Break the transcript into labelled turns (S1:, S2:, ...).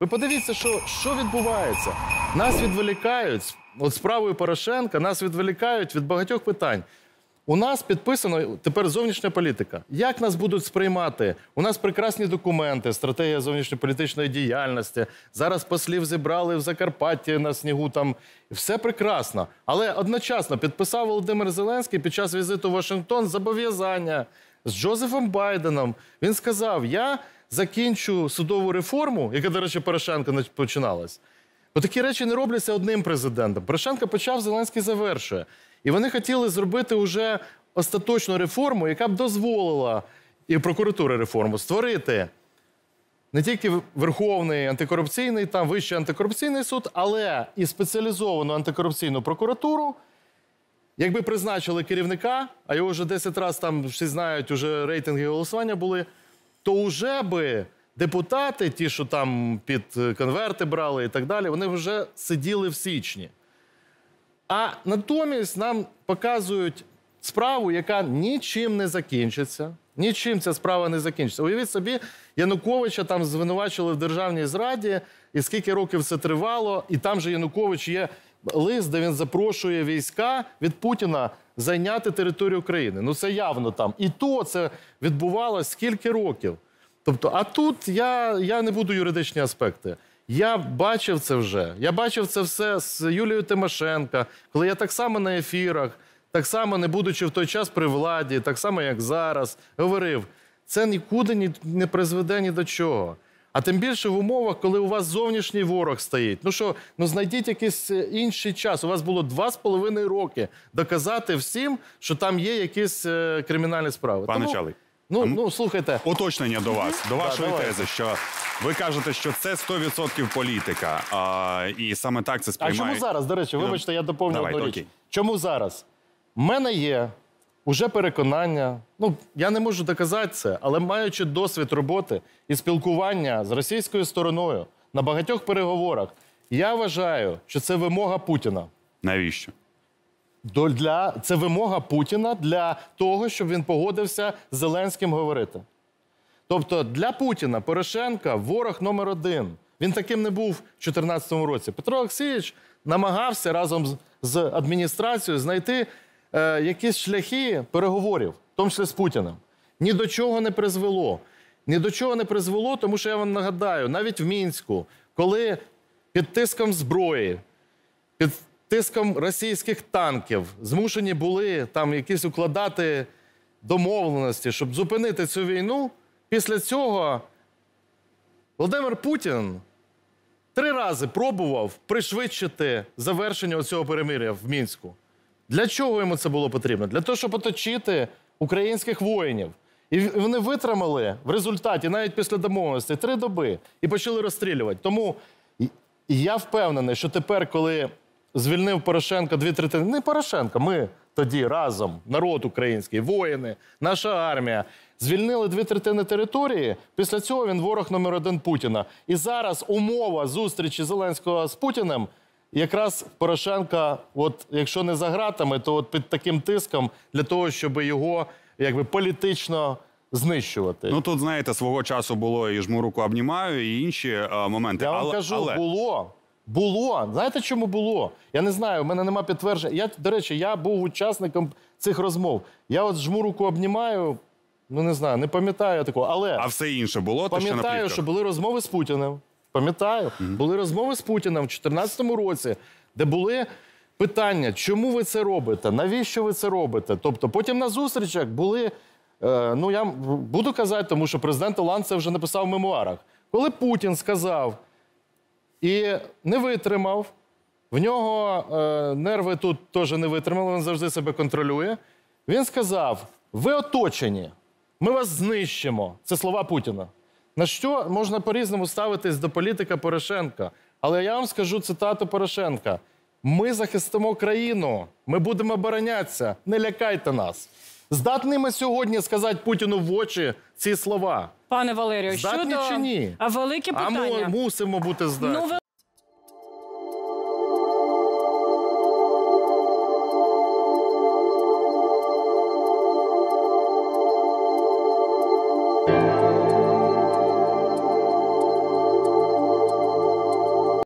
S1: Ви подивіться, що що відбувається. Нас відволікають от справою Порошенка, нас відволікають від багатьох питань. У нас підписано тепер зовнішня політика. Як нас будуть сприймати? У нас прекрасні документи, стратегія зовнішньополітичної діяльності. Зараз послів зібрали в Закарпатті на снігу. Там все прекрасно. Але одночасно підписав Володимир Зеленський під час візиту в Вашингтон зобов'язання з Джозефом Байденом. Він сказав: Я закінчу судову реформу, яка, до речі, Порошенка починалась. Бо такі речі не робляться одним президентом. Порошенко почав, Зеленський завершує. І вони хотіли зробити вже остаточну реформу, яка б дозволила і прокуратури реформу створити не тільки Верховний антикорупційний, там Вищий антикорупційний суд, але і спеціалізовану антикорупційну прокуратуру. Якби призначили керівника, а його вже 10 разів там всі знають, уже рейтинги голосування були то вже би депутати, ті, що там під е, конверти брали і так далі, вони вже сиділи в січні. А натомість нам показують справу, яка нічим не закінчиться. Нічим ця справа не закінчиться. Уявіть собі, Януковича там звинувачили в державній зраді, і скільки років це тривало, і там же Янукович є лист, де він запрошує війська від Путіна зайняти територію України. Ну це явно там. І то це відбувалося скільки років. Тобто, а тут я, я не буду юридичні аспекти. Я бачив це вже. Я бачив це все з Юлією Тимошенко, коли я так само на ефірах, так само не будучи в той час при владі, так само як зараз, говорив: це нікуди не призведе ні до чого. А тим більше в умовах, коли у вас зовнішній ворог стоїть. Ну що, ну знайдіть якийсь е, інший час. У вас було два з половиною роки доказати всім, що там є якісь е, кримінальні справи. Пане Тому... Чалий, ну ну слухайте уточнення до вас, до вашої да, тези, що. Ви кажете, що це 100% політика, а, і саме так це сприймає. А чому зараз? До речі, ну, вибачте, я доповню Давай, одну річ. Чому зараз? У мене є уже переконання. Ну я не можу доказати це, але маючи досвід роботи і спілкування з російською стороною на багатьох переговорах, я вважаю, що це вимога Путіна. Навіщо? Для... Це вимога Путіна для того, щоб він погодився з Зеленським говорити. Тобто для Путіна Порошенка ворог номер один. Він таким не був в 2014 році. Петро Олексійович намагався разом з адміністрацією знайти е, якісь шляхи переговорів, в тому числі з Путіним, ні до чого не призвело. Ні до чого не призвело, тому що я вам нагадаю, навіть в мінську, коли під тиском зброї, під тиском російських танків змушені були там якісь укладати домовленості, щоб зупинити цю війну, після цього Володимир Путін. Три рази пробував пришвидшити завершення цього перемиря в мінську. Для чого йому це було потрібно? Для того, щоб оточити українських воїнів. І вони витримали в результаті, навіть після домовленості, три доби і почали розстрілювати. Тому я впевнений, що тепер, коли звільнив Порошенко дві третини, не Порошенко, ми тоді разом, народ український, воїни, наша армія, звільнили дві третини території. Після цього він ворог номер один Путіна. І зараз умова зустрічі Зеленського з Путіним. Якраз Порошенка, от якщо не за гратами, то от під таким тиском для того, щоб його якби політично знищувати. Ну тут знаєте, свого часу було і жму руку обнімаю, і інші е, моменти. Я вам але, кажу, але... було. Було. Знаєте, чому було? Я не знаю, в мене нема підтвердження. Я, До речі, я був учасником цих розмов. Я от жму руку обнімаю, ну не знаю, не пам'ятаю такого. Але а все інше було пам'ятаю, що були розмови з Путіним. Пам'ятаю, були розмови з Путіним в 2014 році, де були питання, чому ви це робите, навіщо ви це робите? Тобто, потім на зустрічах були. Е, ну, я буду казати, тому що президент Олан це вже написав в мемуарах. Коли Путін сказав і не витримав, в нього е, нерви тут теж не витримали, він завжди себе контролює. Він сказав: ви оточені, ми вас знищимо. Це слова Путіна. На що можна по-різному ставитись до політика Порошенка? Але я вам скажу цитату Порошенка: ми захистимо країну, ми будемо оборонятися, не лякайте нас. Здатні ми сьогодні сказати Путіну в очі ці слова, пане Валерію. Здатні щодо... чи ні? А великі питання. А ми мусимо бути здатні. Ну,